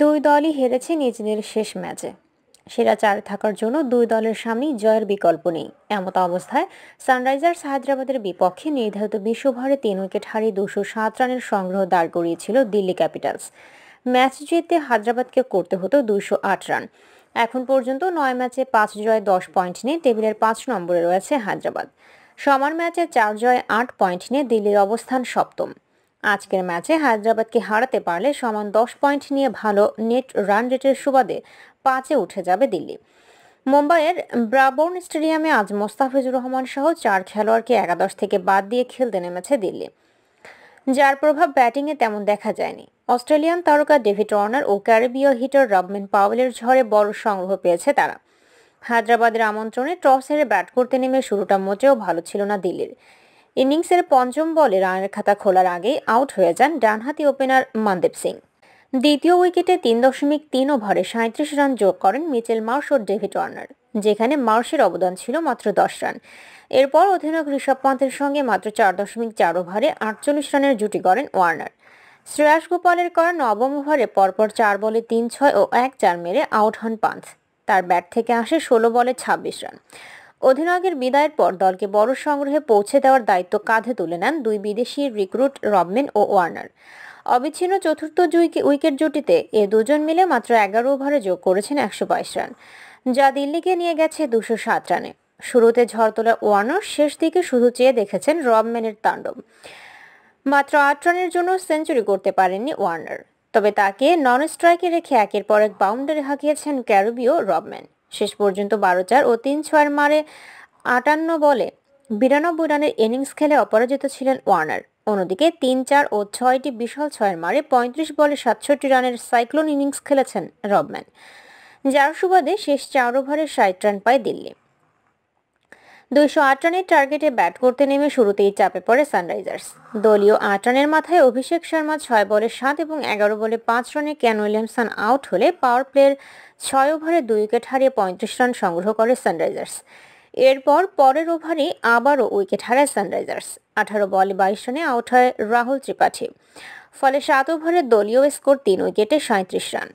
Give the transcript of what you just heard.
দুই দলই হেরেছে নিজেদের শেষ ম্যাচে সেরা চার থাকার জন্য দুই দলের সামনেই জয়ের বিকল্প নেই এমত অবস্থায় সানরাইজার্স হায়দ্রাবাদের বিপক্ষে নির্ধারিত বিশ্বভরে তিন উইকেট হারিয়ে দুশো সাত রানের সংগ্রহ দাঁড় করিয়েছিল দিল্লি ক্যাপিটালস ম্যাচ জিততে হায়দ্রাবাদকে করতে হতো দুশো আট রান এখন পর্যন্ত নয় ম্যাচে পাঁচ জয় দশ পয়েন্ট নিয়ে টেবিলের পাঁচ নম্বরে রয়েছে হায়দ্রাবাদ সমান ম্যাচে চার জয় আট পয়েন্ট নিয়ে দিল্লির অবস্থান সপ্তম আজকের ম্যাচে হায়দ্রাবাদকে হারাতে পারলে সমান দশ পয়েন্ট নিয়ে ভালো নেট রান রেটের সুবাদে পাঁচে উঠে যাবে দিল্লি মুম্বাইয়ের ব্রাবর্ন স্টেডিয়ামে আজ মোস্তাফিজুর রহমান সহ চার খেলোয়াড়কে একাদশ থেকে বাদ দিয়ে খেলতে নেমেছে দিল্লি যার প্রভাব ব্যাটিংয়ে তেমন দেখা যায়নি অস্ট্রেলিয়ান তারকা ডেভিড ওয়ার্নার ও ক্যারিবীয় হিটার রবমিন পাওয়েলের ঝড়ে বড় সংগ্রহ পেয়েছে তারা হায়দ্রাবাদের আমন্ত্রণে টস হেরে ব্যাট করতে নেমে শুরুটা মোটেও ভালো ছিল না দিল্লির ইনিংসের পঞ্চম বলে রানের খাতা খোলার আগে আউট হয়ে যান ডানহাতি ওপেনার মানদীপ সিং দ্বিতীয় উইকেটে তিন দশমিক তিন ওভারে সাঁত্রিশ রান যোগ করেন মিচেল মার্শ ও ডেভিড ওয়ার্নার যেখানে মার্শের অবদান ছিল মাত্র দশ রান এরপর অধিনায়ক ঋষভ পন্থের সঙ্গে মাত্র চার দশমিক চার ওভারে আটচল্লিশ রানের জুটি করেন ওয়ার্নার শ্রেয়াস গোপালের করা নবম ওভারে পরপর চার বলে তিন ছয় ও এক চার মেরে আউট হন পান্থ তার ব্যাট থেকে আসে ষোলো বলে ছাব্বিশ রান অধিনায়কের বিদায়ের পর দলকে বড় সংগ্রহে পৌঁছে দেওয়ার দায়িত্ব কাঁধে তুলে নেন দুই বিদেশি রিক্রুট রবমেন ও ওয়ার্নার অবিচ্ছিন্ন চতুর্থ উইকেট জুটিতে এ দুজন মিলে মাত্র এগারো ওভারে যোগ করেছেন একশো রান যা দিল্লিকে নিয়ে গেছে দুশো সাত রানে শুরুতে ঝড় তোলা ওয়ার্নার শেষ দিকে শুধু চেয়ে দেখেছেন রবম্যানের তাণ্ডব মাত্র আট রানের জন্য সেঞ্চুরি করতে পারেননি ওয়ার্নার তবে তাকে নন স্ট্রাইকে রেখে একের পর এক বাউন্ডারি হাঁকিয়েছেন ক্যারবীয় রবম্যান শেষ পর্যন্ত বারো চার ও তিন ছয়ের মারে আটান্ন বলে বিরানব্বই রানের ইনিংস খেলে অপরাজিত ছিলেন ওয়ার্নার অন্যদিকে তিন চার ও ছয়টি বিশাল ছয়ের মারে পঁয়ত্রিশ বলে সাতষট্টি রানের সাইক্লোন ইনিংস খেলেছেন রবম্যান যার সুবাদে শেষ চার ওভারে ষাট রান পায় দিল্লি দুইশো আট রানের টার্গেটে ব্যাট করতে নেমে শুরুতেই চাপে পড়ে সানরাইজার্স দলীয় আট রানের মাথায় অভিষেক শর্মা ছয় বলে সাত এবং এগারো বলে পাঁচ রানে ক্যান উইলিয়ামসন আউট হলে পাওয়ার প্লের ছয় ওভারে দুই উইকেট হারিয়ে পঁয়ত্রিশ রান সংগ্রহ করে সানরাইজার্স এরপর পরের ওভারে আবারও উইকেট হারায় সানরাইজার্স আঠারো বলে বাইশ রানে আউট হয় রাহুল ত্রিপাঠী ফলে সাত ওভারে দলীয় স্কোর তিন উইকেটে সাঁত্রিশ রান